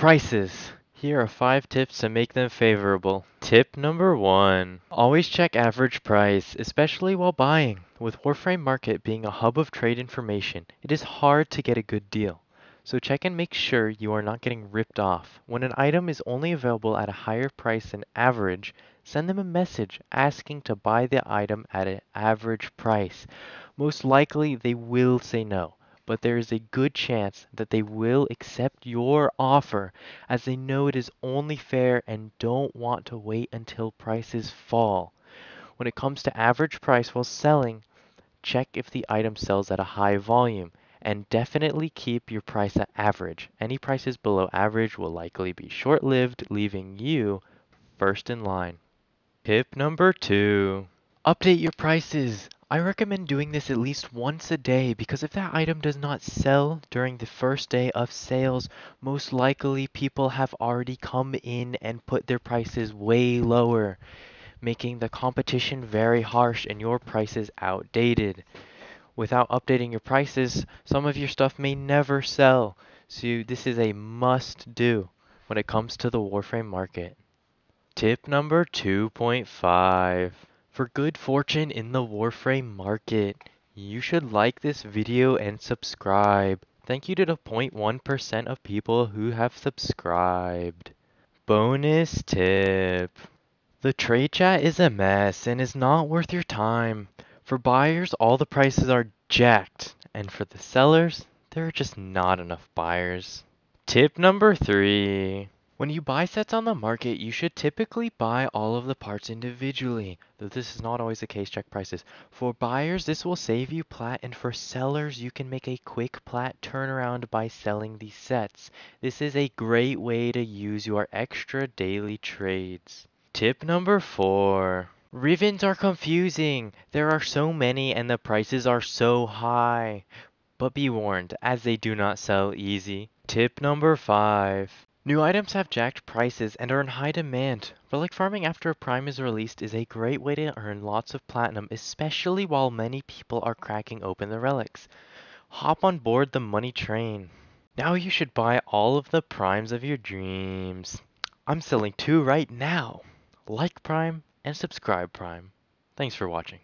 Prices. Here are five tips to make them favorable. Tip number one always check average price, especially while buying. With Warframe Market being a hub of trade information, it is hard to get a good deal. So check and make sure you are not getting ripped off. When an item is only available at a higher price than average, send them a message asking to buy the item at an average price. Most likely, they will say no but there is a good chance that they will accept your offer as they know it is only fair and don't want to wait until prices fall. When it comes to average price while selling, check if the item sells at a high volume and definitely keep your price at average. Any prices below average will likely be short lived, leaving you first in line. Tip number two update your prices. I recommend doing this at least once a day because if that item does not sell during the first day of sales, most likely people have already come in and put their prices way lower, making the competition very harsh and your prices outdated. Without updating your prices, some of your stuff may never sell, so this is a must do when it comes to the Warframe market. Tip number 2.5 for good fortune in the Warframe market. You should like this video and subscribe. Thank you to the 0.1% of people who have subscribed. Bonus tip. The trade chat is a mess and is not worth your time. For buyers, all the prices are jacked, and for the sellers, there are just not enough buyers. Tip number three. When you buy sets on the market, you should typically buy all of the parts individually, though this is not always the case, check prices. For buyers, this will save you plat, and for sellers, you can make a quick plat turnaround by selling these sets. This is a great way to use your extra daily trades. Tip number four. Ribbons are confusing. There are so many and the prices are so high. But be warned, as they do not sell easy. Tip number 5. New items have jacked prices and are in high demand. Relic farming after a prime is released is a great way to earn lots of platinum, especially while many people are cracking open the relics. Hop on board the money train. Now you should buy all of the primes of your dreams. I'm selling two right now. Like Prime and subscribe Prime. Thanks for watching.